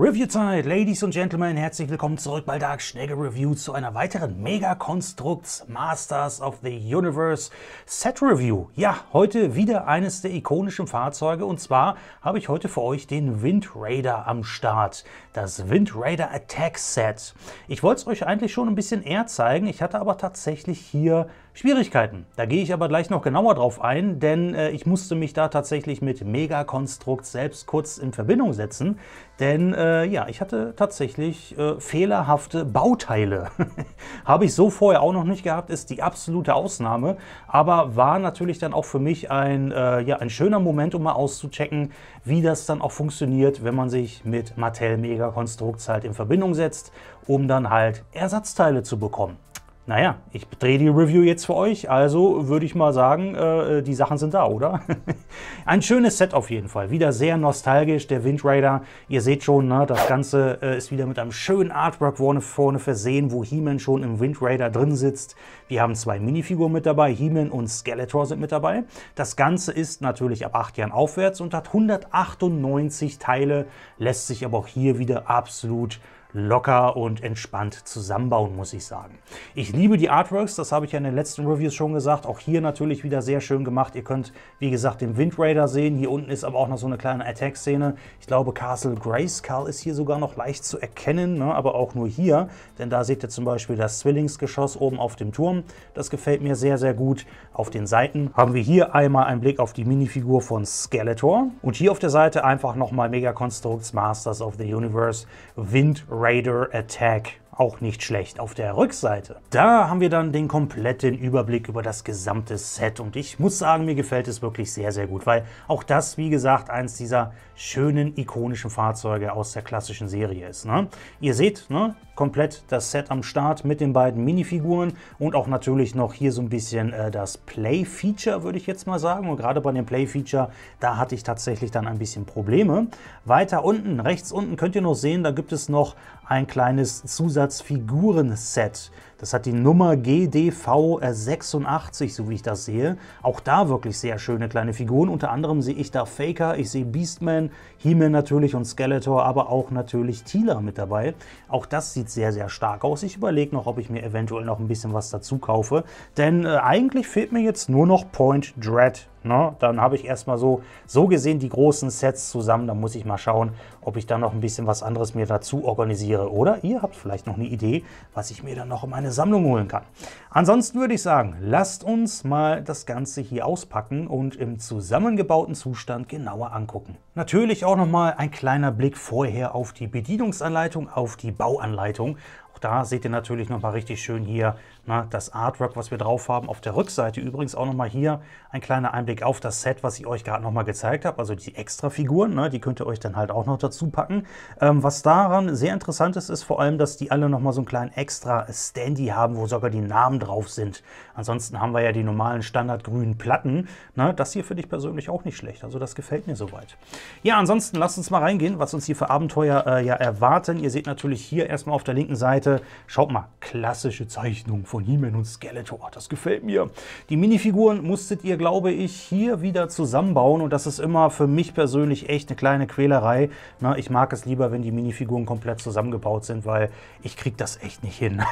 Review-Zeit, Ladies und Gentlemen, herzlich willkommen zurück bei Dark Schnecke Review zu einer weiteren Mega Constructs Masters of the Universe Set Review. Ja, heute wieder eines der ikonischen Fahrzeuge und zwar habe ich heute für euch den Wind Raider am Start, das Wind Raider Attack Set. Ich wollte es euch eigentlich schon ein bisschen eher zeigen, ich hatte aber tatsächlich hier Schwierigkeiten. Da gehe ich aber gleich noch genauer drauf ein, denn äh, ich musste mich da tatsächlich mit Megakonstrukt selbst kurz in Verbindung setzen, denn äh, ja, ich hatte tatsächlich äh, fehlerhafte Bauteile. Habe ich so vorher auch noch nicht gehabt, ist die absolute Ausnahme, aber war natürlich dann auch für mich ein, äh, ja, ein schöner Moment, um mal auszuchecken, wie das dann auch funktioniert, wenn man sich mit Mattel Megakonstrukts halt in Verbindung setzt, um dann halt Ersatzteile zu bekommen. Naja, ich drehe die Review jetzt für euch, also würde ich mal sagen, äh, die Sachen sind da, oder? Ein schönes Set auf jeden Fall, wieder sehr nostalgisch, der Wind Raider. Ihr seht schon, ne, das Ganze äh, ist wieder mit einem schönen Artwork vorne, vorne versehen, wo He-Man schon im Wind Raider drin sitzt. Wir haben zwei Minifiguren mit dabei, He-Man und Skeletor sind mit dabei. Das Ganze ist natürlich ab acht Jahren aufwärts und hat 198 Teile, lässt sich aber auch hier wieder absolut locker und entspannt zusammenbauen, muss ich sagen. Ich liebe die Artworks, das habe ich ja in den letzten Reviews schon gesagt. Auch hier natürlich wieder sehr schön gemacht. Ihr könnt, wie gesagt, den Wind Raider sehen. Hier unten ist aber auch noch so eine kleine Attack-Szene. Ich glaube, Castle Grayskull ist hier sogar noch leicht zu erkennen, ne? aber auch nur hier. Denn da seht ihr zum Beispiel das Zwillingsgeschoss oben auf dem Turm. Das gefällt mir sehr, sehr gut. Auf den Seiten haben wir hier einmal einen Blick auf die Minifigur von Skeletor. Und hier auf der Seite einfach nochmal Mega Constructs Masters of the Universe Wind Raider raider attack. auch nicht schlecht auf der Rückseite. Da haben wir dann den kompletten Überblick über das gesamte Set und ich muss sagen, mir gefällt es wirklich sehr, sehr gut, weil auch das, wie gesagt, eins dieser schönen, ikonischen Fahrzeuge aus der klassischen Serie ist. Ne? Ihr seht, ne, komplett das Set am Start mit den beiden Minifiguren und auch natürlich noch hier so ein bisschen äh, das Play-Feature, würde ich jetzt mal sagen. Und gerade bei dem Play-Feature, da hatte ich tatsächlich dann ein bisschen Probleme. Weiter unten, rechts unten könnt ihr noch sehen, da gibt es noch ein kleines Zusatz Zusatzfiguren-Set das hat die Nummer GDV86, so wie ich das sehe. Auch da wirklich sehr schöne kleine Figuren. Unter anderem sehe ich da Faker, ich sehe Beastman, He-Man natürlich und Skeletor, aber auch natürlich Tila mit dabei. Auch das sieht sehr, sehr stark aus. Ich überlege noch, ob ich mir eventuell noch ein bisschen was dazu kaufe. Denn äh, eigentlich fehlt mir jetzt nur noch Point Dread. Ne? Dann habe ich erstmal so, so gesehen die großen Sets zusammen. Da muss ich mal schauen, ob ich da noch ein bisschen was anderes mir dazu organisiere. Oder ihr habt vielleicht noch eine Idee, was ich mir dann noch in meine eine Sammlung holen kann. Ansonsten würde ich sagen, lasst uns mal das Ganze hier auspacken und im zusammengebauten Zustand genauer angucken. Natürlich auch nochmal ein kleiner Blick vorher auf die Bedienungsanleitung, auf die Bauanleitung. Auch da seht ihr natürlich nochmal richtig schön hier na, das Artwork, was wir drauf haben. Auf der Rückseite übrigens auch nochmal hier ein kleiner Einblick auf das Set, was ich euch gerade nochmal gezeigt habe. Also die Extra-Figuren, ne, die könnt ihr euch dann halt auch noch dazu packen. Ähm, was daran sehr interessant ist, ist vor allem, dass die alle nochmal so einen kleinen Extra-Standy haben, wo sogar die Namen drauf sind. Ansonsten haben wir ja die normalen standardgrünen Platten. Ne? Das hier finde ich persönlich auch nicht schlecht. Also das gefällt mir soweit. Ja, ansonsten lasst uns mal reingehen, was uns hier für Abenteuer äh, ja erwarten. Ihr seht natürlich hier erstmal auf der linken Seite, schaut mal, klassische Zeichnung von He-Man und Skeletor. Das gefällt mir. Die Minifiguren musstet ihr, glaube ich, hier wieder zusammenbauen und das ist immer für mich persönlich echt eine kleine Quälerei. Na, ich mag es lieber, wenn die Minifiguren komplett zusammengebaut sind, weil ich kriege das echt nicht hin.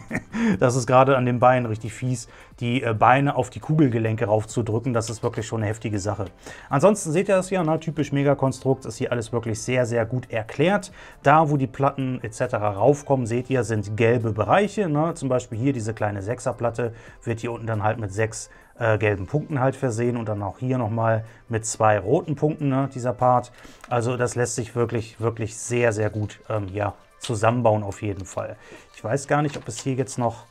das ist gerade an den Beinen richtig fies, die äh, Beine auf die Kugelgelenke raufzudrücken. Das ist wirklich schon eine heftige Sache. Ansonsten seht ihr das ja, na, typisch Megakonstrukts ist hier alles wirklich sehr, sehr gut erklärt. Da, wo die Platten etc. raufkommen, seht ihr, sind gelbe Bereiche. Ne? Zum Beispiel hier diese kleine 6er-Platte wird hier unten dann halt mit sechs äh, gelben Punkten halt versehen und dann auch hier nochmal mit zwei roten Punkten, ne, dieser Part. Also das lässt sich wirklich, wirklich sehr, sehr gut ähm, ja, zusammenbauen auf jeden Fall. Ich weiß gar nicht, ob es hier jetzt noch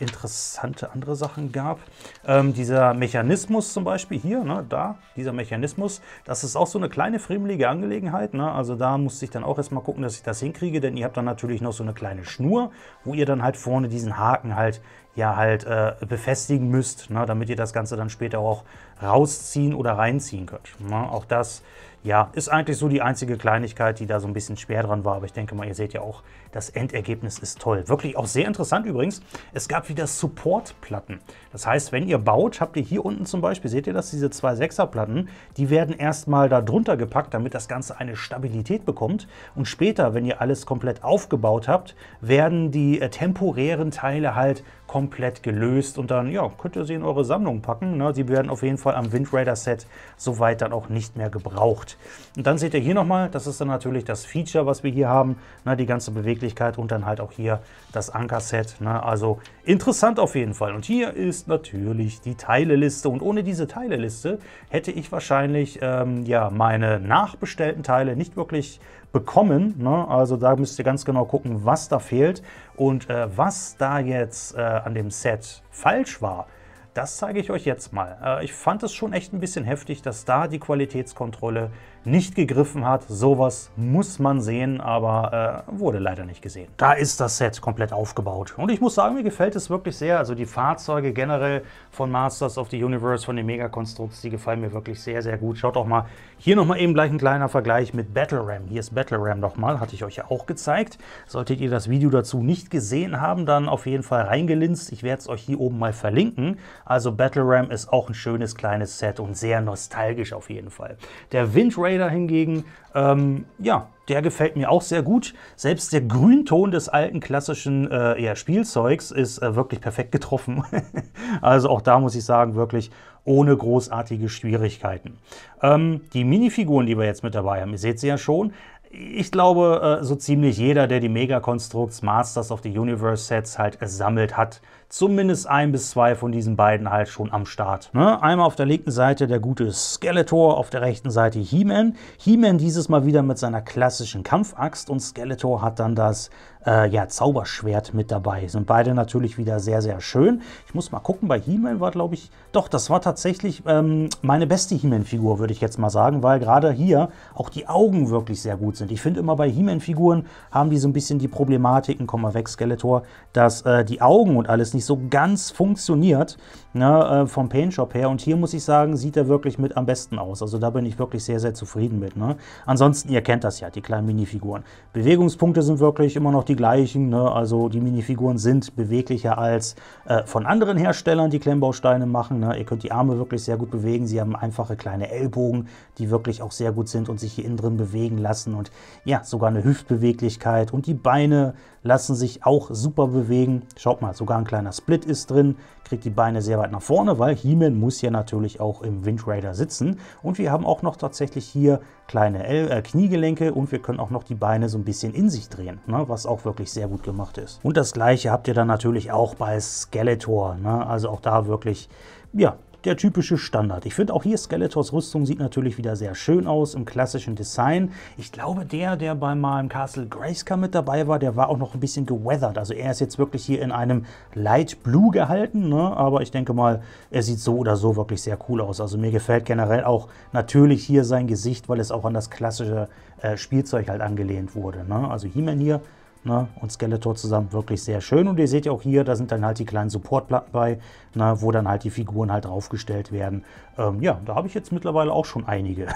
interessante andere Sachen gab. Ähm, dieser Mechanismus zum Beispiel hier, ne, da, dieser Mechanismus, das ist auch so eine kleine friemelige Angelegenheit. Ne? Also da musste ich dann auch erstmal gucken, dass ich das hinkriege, denn ihr habt dann natürlich noch so eine kleine Schnur, wo ihr dann halt vorne diesen Haken halt ja halt äh, befestigen müsst, ne, damit ihr das Ganze dann später auch rausziehen oder reinziehen könnt. Ne. Auch das ja, ist eigentlich so die einzige Kleinigkeit, die da so ein bisschen schwer dran war. Aber ich denke mal, ihr seht ja auch, das Endergebnis ist toll. Wirklich auch sehr interessant übrigens, es gab wieder Supportplatten. Das heißt, wenn ihr baut, habt ihr hier unten zum Beispiel, seht ihr das, diese zwei Sechserplatten, die werden erstmal da drunter gepackt, damit das Ganze eine Stabilität bekommt. Und später, wenn ihr alles komplett aufgebaut habt, werden die äh, temporären Teile halt komplett gelöst und dann ja, könnt ihr sie in eure Sammlung packen. Ne? Sie werden auf jeden Fall am Wind Raider Set soweit dann auch nicht mehr gebraucht. Und dann seht ihr hier nochmal, das ist dann natürlich das Feature, was wir hier haben, ne? die ganze Beweglichkeit und dann halt auch hier das Anker-Set. Ne? Also interessant auf jeden Fall. Und hier ist natürlich die Teileliste und ohne diese Teileliste hätte ich wahrscheinlich ähm, ja, meine nachbestellten Teile nicht wirklich bekommen. Ne? Also da müsst ihr ganz genau gucken, was da fehlt. Und äh, was da jetzt äh, an dem Set falsch war, das zeige ich euch jetzt mal. Äh, ich fand es schon echt ein bisschen heftig, dass da die Qualitätskontrolle nicht gegriffen hat. Sowas muss man sehen, aber äh, wurde leider nicht gesehen. Da ist das Set komplett aufgebaut. Und ich muss sagen, mir gefällt es wirklich sehr. Also die Fahrzeuge generell von Masters of the Universe, von den Megakonstrukts, die gefallen mir wirklich sehr, sehr gut. Schaut doch mal, hier nochmal eben gleich ein kleiner Vergleich mit Battle Ram. Hier ist Battle Ram nochmal, hatte ich euch ja auch gezeigt. Solltet ihr das Video dazu nicht gesehen haben, dann auf jeden Fall reingelinst. Ich werde es euch hier oben mal verlinken. Also Battle Ram ist auch ein schönes kleines Set und sehr nostalgisch auf jeden Fall. Der Wind Racer Trader hingegen, ähm, ja, der gefällt mir auch sehr gut. Selbst der Grünton des alten klassischen äh, ja, Spielzeugs ist äh, wirklich perfekt getroffen. also auch da muss ich sagen, wirklich ohne großartige Schwierigkeiten. Ähm, die Minifiguren, die wir jetzt mit dabei haben, ihr seht sie ja schon, ich glaube, äh, so ziemlich jeder, der die Mega Constructs Masters of the Universe Sets halt äh, sammelt, hat zumindest ein bis zwei von diesen beiden halt schon am Start. Ne? Einmal auf der linken Seite der gute Skeletor, auf der rechten Seite He-Man. He-Man dieses Mal wieder mit seiner klassischen Kampfaxt und Skeletor hat dann das äh, ja, Zauberschwert mit dabei. Sind beide natürlich wieder sehr, sehr schön. Ich muss mal gucken, bei He-Man war, glaube ich, doch, das war tatsächlich ähm, meine beste He-Man-Figur, würde ich jetzt mal sagen, weil gerade hier auch die Augen wirklich sehr gut sind. Ich finde immer bei He-Man-Figuren haben die so ein bisschen die Problematiken, komm mal weg, Skeletor, dass äh, die Augen und alles nicht nicht so ganz funktioniert ne, äh, vom Paint Shop her. Und hier muss ich sagen, sieht er wirklich mit am besten aus. Also da bin ich wirklich sehr, sehr zufrieden mit. Ne? Ansonsten, ihr kennt das ja, die kleinen Minifiguren. Bewegungspunkte sind wirklich immer noch die gleichen. Ne? Also die Minifiguren sind beweglicher als äh, von anderen Herstellern, die Klemmbausteine machen. Ne. Ihr könnt die Arme wirklich sehr gut bewegen. Sie haben einfache kleine Ellbogen, die wirklich auch sehr gut sind und sich hier innen drin bewegen lassen. Und ja, sogar eine Hüftbeweglichkeit und die Beine lassen sich auch super bewegen. Schaut mal, sogar ein kleiner Split ist drin, kriegt die Beine sehr weit nach vorne, weil He-Man muss ja natürlich auch im Wind Raider sitzen. Und wir haben auch noch tatsächlich hier kleine El äh, Kniegelenke und wir können auch noch die Beine so ein bisschen in sich drehen, ne? was auch wirklich sehr gut gemacht ist. Und das gleiche habt ihr dann natürlich auch bei Skeletor, ne? also auch da wirklich, ja, der typische Standard. Ich finde auch hier Skeletors Rüstung sieht natürlich wieder sehr schön aus im klassischen Design. Ich glaube, der, der bei meinem Castle Grayscar mit dabei war, der war auch noch ein bisschen geweathert. Also er ist jetzt wirklich hier in einem Light Blue gehalten, ne? aber ich denke mal, er sieht so oder so wirklich sehr cool aus. Also mir gefällt generell auch natürlich hier sein Gesicht, weil es auch an das klassische äh, Spielzeug halt angelehnt wurde. Ne? Also He-Man hier ne, und Skeletor zusammen wirklich sehr schön. Und ihr seht ja auch hier, da sind dann halt die kleinen Supportplatten bei, ne, wo dann halt die Figuren halt draufgestellt werden. Ähm, ja, da habe ich jetzt mittlerweile auch schon einige.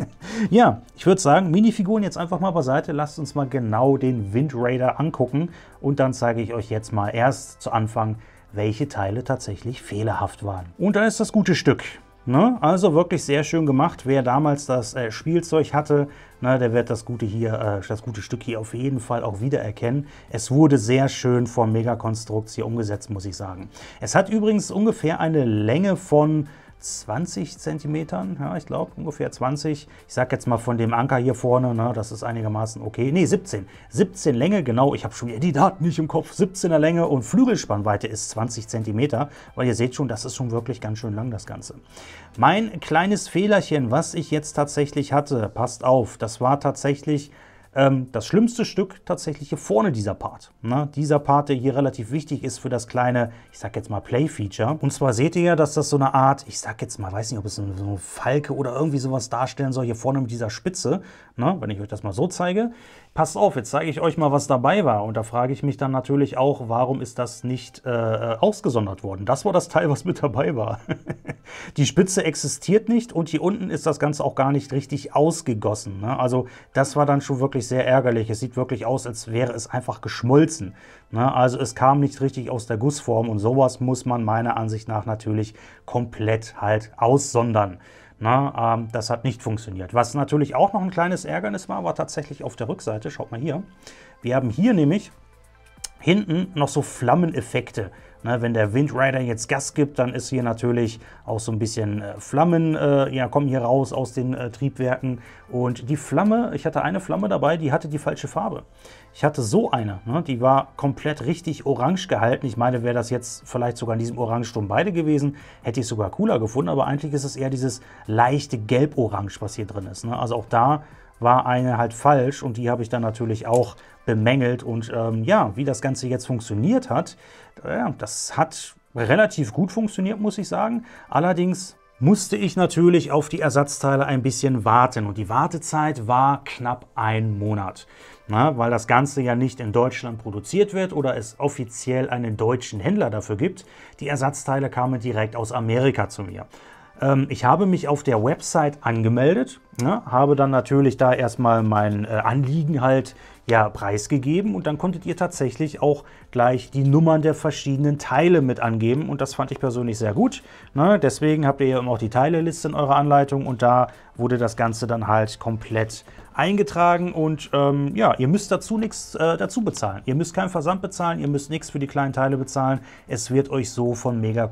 ja, ich würde sagen, Minifiguren jetzt einfach mal beiseite. Lasst uns mal genau den Wind Raider angucken. Und dann zeige ich euch jetzt mal erst zu Anfang, welche Teile tatsächlich fehlerhaft waren. Und da ist das gute Stück. Ne? Also wirklich sehr schön gemacht. Wer damals das äh, Spielzeug hatte, ne, der wird das gute, hier, äh, das gute Stück hier auf jeden Fall auch wiedererkennen. Es wurde sehr schön vom Megakonstrukt hier umgesetzt, muss ich sagen. Es hat übrigens ungefähr eine Länge von 20 cm, ja, ich glaube ungefähr 20. Ich sage jetzt mal von dem Anker hier vorne, ne, das ist einigermaßen okay. Ne, 17. 17 Länge, genau, ich habe schon wieder die Daten nicht im Kopf. 17er Länge und Flügelspannweite ist 20 cm, weil ihr seht schon, das ist schon wirklich ganz schön lang, das Ganze. Mein kleines Fehlerchen, was ich jetzt tatsächlich hatte, passt auf, das war tatsächlich ähm, das schlimmste Stück tatsächlich hier vorne, dieser Part. Ne? Dieser Part, der hier relativ wichtig ist für das kleine, ich sag jetzt mal Play-Feature. Und zwar seht ihr ja, dass das so eine Art, ich sag jetzt mal, weiß nicht, ob es so eine Falke oder irgendwie sowas darstellen soll, hier vorne mit dieser Spitze. Ne? Wenn ich euch das mal so zeige. Passt auf, jetzt zeige ich euch mal, was dabei war. Und da frage ich mich dann natürlich auch, warum ist das nicht äh, äh ausgesondert worden? Das war das Teil, was mit dabei war. die Spitze existiert nicht und hier unten ist das Ganze auch gar nicht richtig ausgegossen. Ne? Also das war dann schon wirklich wirklich sehr ärgerlich. Es sieht wirklich aus, als wäre es einfach geschmolzen. Ne? Also es kam nicht richtig aus der Gussform und sowas muss man meiner Ansicht nach natürlich komplett halt aussondern. Na, ne? ähm, das hat nicht funktioniert. Was natürlich auch noch ein kleines Ärgernis war, war tatsächlich auf der Rückseite. Schaut mal hier. Wir haben hier nämlich hinten noch so Flammeneffekte. Ne, wenn der Windrider jetzt Gas gibt, dann ist hier natürlich auch so ein bisschen äh, Flammen, äh, ja, kommen hier raus aus den äh, Triebwerken. Und die Flamme, ich hatte eine Flamme dabei, die hatte die falsche Farbe. Ich hatte so eine, ne, die war komplett richtig orange gehalten. Ich meine, wäre das jetzt vielleicht sogar in diesem Orangesturm beide gewesen, hätte ich sogar cooler gefunden. Aber eigentlich ist es eher dieses leichte Gelb-Orange, was hier drin ist. Ne? Also auch da war eine halt falsch und die habe ich dann natürlich auch bemängelt. Und ähm, ja, wie das Ganze jetzt funktioniert hat, äh, das hat relativ gut funktioniert, muss ich sagen. Allerdings musste ich natürlich auf die Ersatzteile ein bisschen warten und die Wartezeit war knapp ein Monat. Na, ne, weil das Ganze ja nicht in Deutschland produziert wird oder es offiziell einen deutschen Händler dafür gibt. Die Ersatzteile kamen direkt aus Amerika zu mir. Ähm, ich habe mich auf der Website angemeldet, ne, habe dann natürlich da erstmal mein äh, Anliegen halt ja, preisgegeben und dann konntet ihr tatsächlich auch gleich die Nummern der verschiedenen Teile mit angeben und das fand ich persönlich sehr gut. Ne? Deswegen habt ihr ja immer auch die Teileliste in eurer Anleitung und da wurde das Ganze dann halt komplett eingetragen und ähm, ja, ihr müsst dazu nichts äh, dazu bezahlen. Ihr müsst keinen Versand bezahlen, ihr müsst nichts für die kleinen Teile bezahlen. Es wird euch so von Mega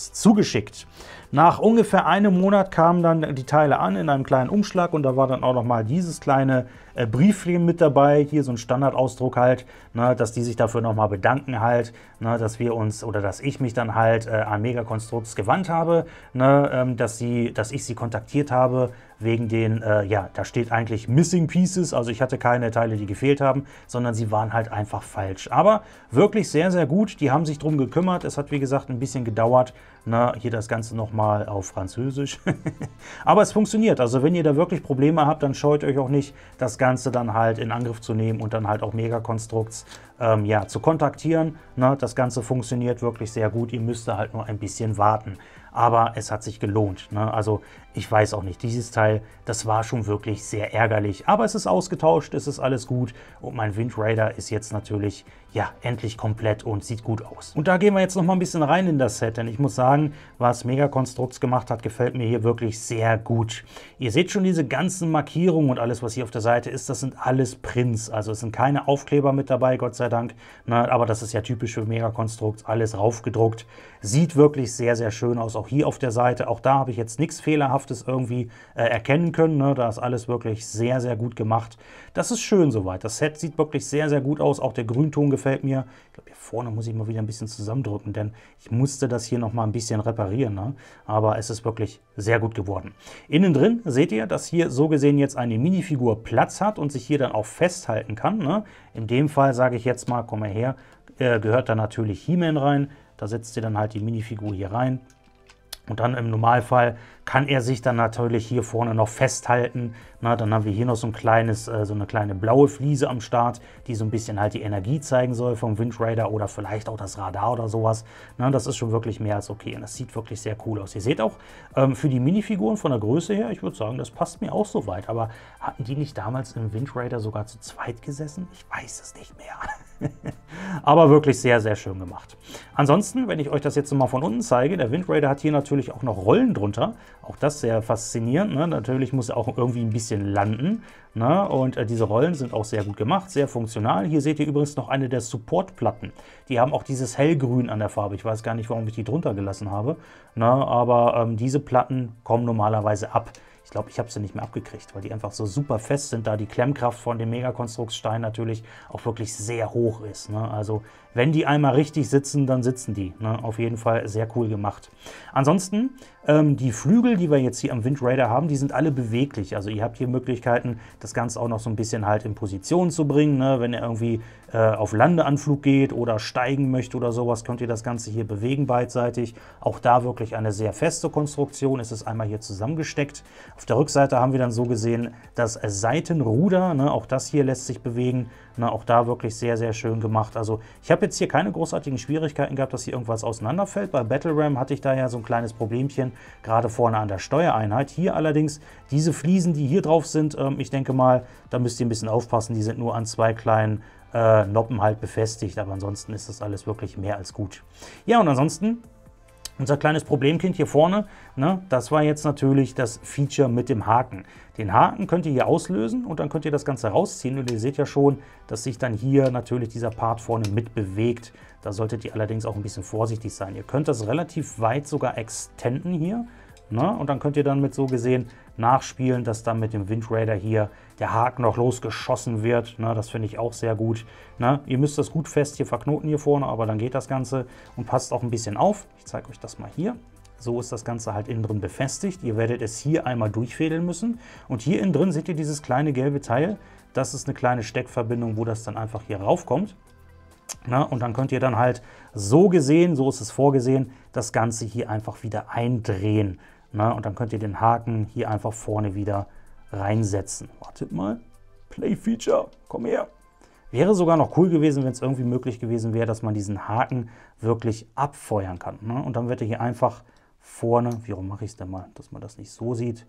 zugeschickt. Nach ungefähr einem Monat kamen dann die Teile an in einem kleinen Umschlag und da war dann auch nochmal dieses kleine äh, Briefchen mit dabei. Hier so ein Standardausdruck halt, ne, dass die sich dafür nochmal bedanken halt, ne, dass wir uns oder dass ich mich dann halt äh, an Mega gewandt habe, ne, ähm, dass, sie, dass ich sie kontaktiert habe, wegen den, äh, ja, da steht eigentlich Missing Pieces, also ich hatte keine Teile, die gefehlt haben, sondern sie waren halt einfach falsch. Aber wirklich sehr, sehr gut, die haben sich drum gekümmert. Es hat, wie gesagt, ein bisschen gedauert. Na, hier das Ganze nochmal auf Französisch. Aber es funktioniert, also wenn ihr da wirklich Probleme habt, dann scheut euch auch nicht, das Ganze dann halt in Angriff zu nehmen und dann halt auch Megakonstrukts ähm, ja, zu kontaktieren. Na, das Ganze funktioniert wirklich sehr gut, ihr müsst da halt nur ein bisschen warten aber es hat sich gelohnt. Ne? Also ich weiß auch nicht, dieses Teil, das war schon wirklich sehr ärgerlich, aber es ist ausgetauscht, es ist alles gut und mein Wind Raider ist jetzt natürlich, ja, endlich komplett und sieht gut aus. Und da gehen wir jetzt nochmal ein bisschen rein in das Set, denn ich muss sagen, was Mega Constructs gemacht hat, gefällt mir hier wirklich sehr gut. Ihr seht schon diese ganzen Markierungen und alles, was hier auf der Seite ist, das sind alles Prints, also es sind keine Aufkleber mit dabei, Gott sei Dank, Na, aber das ist ja typisch für Mega Constructs, alles raufgedruckt. Sieht wirklich sehr, sehr schön aus, auch hier auf der Seite, auch da habe ich jetzt nichts fehlerhaft schafft irgendwie äh, erkennen können. Ne? Da ist alles wirklich sehr, sehr gut gemacht. Das ist schön soweit. Das Set sieht wirklich sehr, sehr gut aus. Auch der Grünton gefällt mir. Ich glaube, hier vorne muss ich mal wieder ein bisschen zusammendrücken, denn ich musste das hier nochmal ein bisschen reparieren. Ne? Aber es ist wirklich sehr gut geworden. Innen drin seht ihr, dass hier so gesehen jetzt eine Minifigur Platz hat und sich hier dann auch festhalten kann. Ne? In dem Fall sage ich jetzt mal, komm mal her, äh, gehört da natürlich He-Man rein. Da setzt ihr dann halt die Minifigur hier rein und dann im Normalfall kann er sich dann natürlich hier vorne noch festhalten. Na, dann haben wir hier noch so, ein kleines, äh, so eine kleine blaue Fliese am Start, die so ein bisschen halt die Energie zeigen soll vom Windrader oder vielleicht auch das Radar oder sowas. Na, das ist schon wirklich mehr als okay und das sieht wirklich sehr cool aus. Ihr seht auch, ähm, für die Minifiguren von der Größe her, ich würde sagen, das passt mir auch soweit. Aber hatten die nicht damals im Windrader sogar zu zweit gesessen? Ich weiß es nicht mehr. Aber wirklich sehr, sehr schön gemacht. Ansonsten, wenn ich euch das jetzt mal von unten zeige, der Wind Raider hat hier natürlich auch noch Rollen drunter. Auch das sehr faszinierend. Ne? Natürlich muss er auch irgendwie ein bisschen landen. Ne? Und äh, diese Rollen sind auch sehr gut gemacht, sehr funktional. Hier seht ihr übrigens noch eine der Supportplatten. Die haben auch dieses hellgrün an der Farbe. Ich weiß gar nicht, warum ich die drunter gelassen habe. Ne? Aber ähm, diese Platten kommen normalerweise ab. Ich glaube, ich habe sie nicht mehr abgekriegt, weil die einfach so super fest sind, da die Klemmkraft von dem Megakonstruktsstein natürlich auch wirklich sehr hoch ist. Ne? Also wenn die einmal richtig sitzen, dann sitzen die. Ne? Auf jeden Fall sehr cool gemacht. Ansonsten, ähm, die Flügel, die wir jetzt hier am Wind Raider haben, die sind alle beweglich. Also ihr habt hier Möglichkeiten, das Ganze auch noch so ein bisschen halt in Position zu bringen. Ne? Wenn ihr irgendwie äh, auf Landeanflug geht oder steigen möchtet oder sowas, könnt ihr das Ganze hier bewegen beidseitig. Auch da wirklich eine sehr feste Konstruktion. Es ist einmal hier zusammengesteckt. Auf der Rückseite haben wir dann so gesehen das Seitenruder. Ne? Auch das hier lässt sich bewegen. Na, ne, auch da wirklich sehr, sehr schön gemacht. Also ich habe jetzt hier keine großartigen Schwierigkeiten gehabt, dass hier irgendwas auseinanderfällt. Bei Battle Ram hatte ich da ja so ein kleines Problemchen, gerade vorne an der Steuereinheit. Hier allerdings diese Fliesen, die hier drauf sind, ähm, ich denke mal, da müsst ihr ein bisschen aufpassen. Die sind nur an zwei kleinen äh, Noppen halt befestigt, aber ansonsten ist das alles wirklich mehr als gut. Ja, und ansonsten unser kleines Problemkind hier vorne, ne, das war jetzt natürlich das Feature mit dem Haken. Den Haken könnt ihr hier auslösen und dann könnt ihr das Ganze rausziehen. Und ihr seht ja schon, dass sich dann hier natürlich dieser Part vorne mit bewegt. Da solltet ihr allerdings auch ein bisschen vorsichtig sein. Ihr könnt das relativ weit sogar extenden hier. Ne, und dann könnt ihr dann mit so gesehen nachspielen, dass dann mit dem Windrader hier der Haken noch losgeschossen wird. Ne? Das finde ich auch sehr gut. Ne? Ihr müsst das gut fest hier verknoten hier vorne, aber dann geht das Ganze und passt auch ein bisschen auf. Ich zeige euch das mal hier. So ist das Ganze halt innen drin befestigt. Ihr werdet es hier einmal durchfädeln müssen. Und hier innen drin seht ihr dieses kleine gelbe Teil. Das ist eine kleine Steckverbindung, wo das dann einfach hier raufkommt. Na, ne? und dann könnt ihr dann halt so gesehen, so ist es vorgesehen, das Ganze hier einfach wieder eindrehen. Na, ne? und dann könnt ihr den Haken hier einfach vorne wieder reinsetzen. Wartet mal. Play-Feature, komm her. Wäre sogar noch cool gewesen, wenn es irgendwie möglich gewesen wäre, dass man diesen Haken wirklich abfeuern kann. Ne? Und dann wird er hier einfach vorne, wie rum mache ich es denn mal, dass man das nicht so sieht,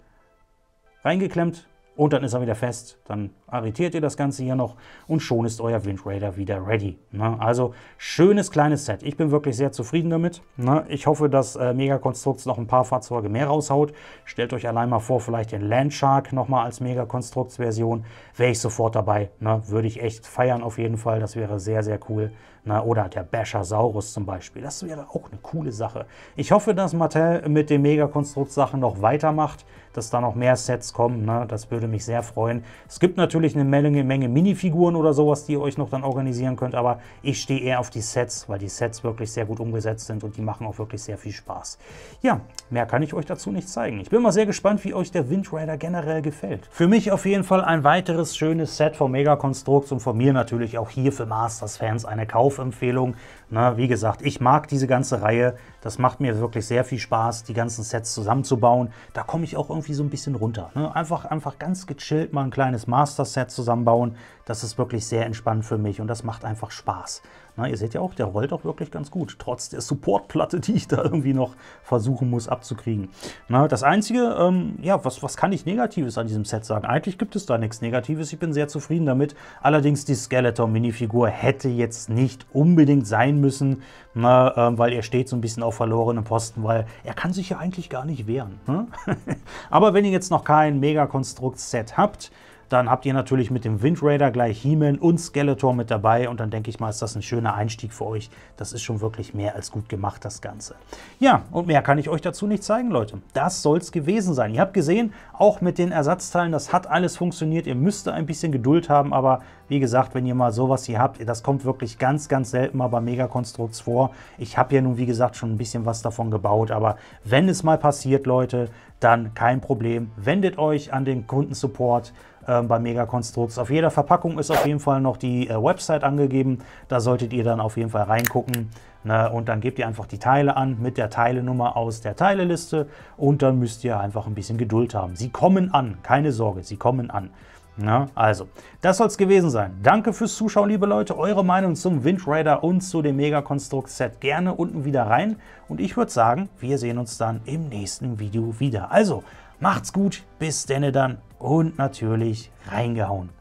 reingeklemmt und dann ist er wieder fest. Dann arretiert ihr das Ganze hier noch und schon ist euer Wind Raider wieder ready. Ne? Also schönes kleines Set. Ich bin wirklich sehr zufrieden damit. Ne? Ich hoffe, dass äh, Mega noch ein paar Fahrzeuge mehr raushaut. Stellt euch allein mal vor, vielleicht den Landshark nochmal als Mega Version. Wäre ich sofort dabei. Ne? Würde ich echt feiern auf jeden Fall. Das wäre sehr, sehr cool. Na, oder der Bashersaurus zum Beispiel. Das wäre auch eine coole Sache. Ich hoffe, dass Mattel mit den Megakonstrukt-Sachen noch weitermacht, dass da noch mehr Sets kommen. Ne? Das würde mich sehr freuen. Es gibt natürlich eine Menge, Menge Minifiguren oder sowas, die ihr euch noch dann organisieren könnt, aber ich stehe eher auf die Sets, weil die Sets wirklich sehr gut umgesetzt sind und die machen auch wirklich sehr viel Spaß. Ja, mehr kann ich euch dazu nicht zeigen. Ich bin mal sehr gespannt, wie euch der Wind Rider generell gefällt. Für mich auf jeden Fall ein weiteres schönes Set vom Megakonstrukt und von mir natürlich auch hier für Masters-Fans eine Kauf Kaufempfehlung. Na, wie gesagt, ich mag diese ganze Reihe. Das macht mir wirklich sehr viel Spaß, die ganzen Sets zusammenzubauen. Da komme ich auch irgendwie so ein bisschen runter. Ne? Einfach, einfach ganz gechillt mal ein kleines Master-Set zusammenbauen. Das ist wirklich sehr entspannt für mich und das macht einfach Spaß. Na, ihr seht ja auch, der rollt auch wirklich ganz gut, trotz der Supportplatte, die ich da irgendwie noch versuchen muss abzukriegen. Na, das Einzige, ähm, ja, was, was kann ich Negatives an diesem Set sagen? Eigentlich gibt es da nichts Negatives, ich bin sehr zufrieden damit. Allerdings die Skeletor-Minifigur hätte jetzt nicht nicht unbedingt sein müssen, na, ne, äh, weil er steht so ein bisschen auf verlorenen Posten, weil er kann sich ja eigentlich gar nicht wehren. Ne? Aber wenn ihr jetzt noch kein Mega-Konstrukt-Set habt, dann habt ihr natürlich mit dem Wind Raider gleich He-Man und Skeletor mit dabei und dann denke ich mal, ist das ein schöner Einstieg für euch. Das ist schon wirklich mehr als gut gemacht, das Ganze. Ja, und mehr kann ich euch dazu nicht zeigen, Leute. Das soll es gewesen sein. Ihr habt gesehen, auch mit den Ersatzteilen, das hat alles funktioniert. Ihr müsst ein bisschen Geduld haben, aber wie gesagt, wenn ihr mal sowas hier habt, das kommt wirklich ganz, ganz selten mal bei Megakonstrukts vor. Ich habe ja nun, wie gesagt, schon ein bisschen was davon gebaut, aber wenn es mal passiert, Leute, dann kein Problem. Wendet euch an den Kundensupport äh, bei Megakonstrukts. Auf jeder Verpackung ist auf jeden Fall noch die äh, Website angegeben. Da solltet ihr dann auf jeden Fall reingucken. Ne? Und dann gebt ihr einfach die Teile an mit der Teilenummer aus der Teileliste. Und dann müsst ihr einfach ein bisschen Geduld haben. Sie kommen an, keine Sorge, sie kommen an. Na, ne? also, das soll es gewesen sein. Danke fürs Zuschauen, liebe Leute. Eure Meinung zum Windrider und zu dem megakonstrukt Set gerne unten wieder rein. Und ich würde sagen, wir sehen uns dann im nächsten Video wieder. Also, macht's gut, bis denne dann und natürlich reingehauen.